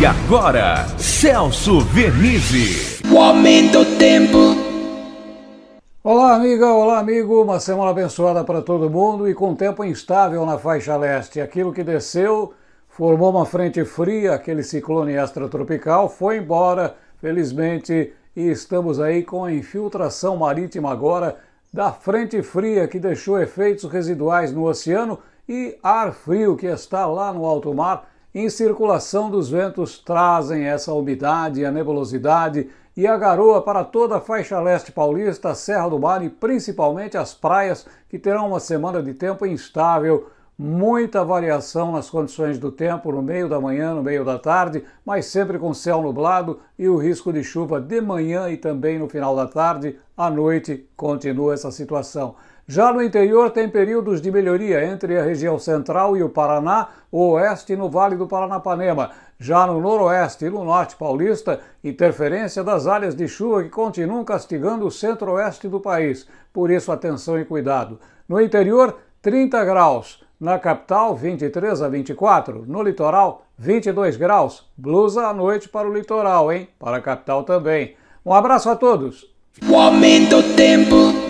E agora, Celso Vernizzi. O aumento do tempo. Olá, amiga, olá, amigo. Uma semana abençoada para todo mundo e com tempo instável na faixa leste. Aquilo que desceu formou uma frente fria, aquele ciclone extratropical foi embora, felizmente, e estamos aí com a infiltração marítima agora da frente fria que deixou efeitos residuais no oceano e ar frio que está lá no alto mar em circulação dos ventos trazem essa umidade e a nebulosidade e a garoa para toda a faixa leste paulista, Serra do Mar e principalmente as praias, que terão uma semana de tempo instável muita variação nas condições do tempo no meio da manhã, no meio da tarde, mas sempre com céu nublado e o risco de chuva de manhã e também no final da tarde. À noite continua essa situação. Já no interior tem períodos de melhoria entre a região central e o Paraná, o oeste e no Vale do Paranapanema. Já no noroeste e no norte paulista, interferência das áreas de chuva que continuam castigando o centro-oeste do país. Por isso, atenção e cuidado. No interior, 30 graus. Na capital, 23 a 24. No litoral, 22 graus. Blusa à noite para o litoral, hein? Para a capital também. Um abraço a todos. O aumento do tempo.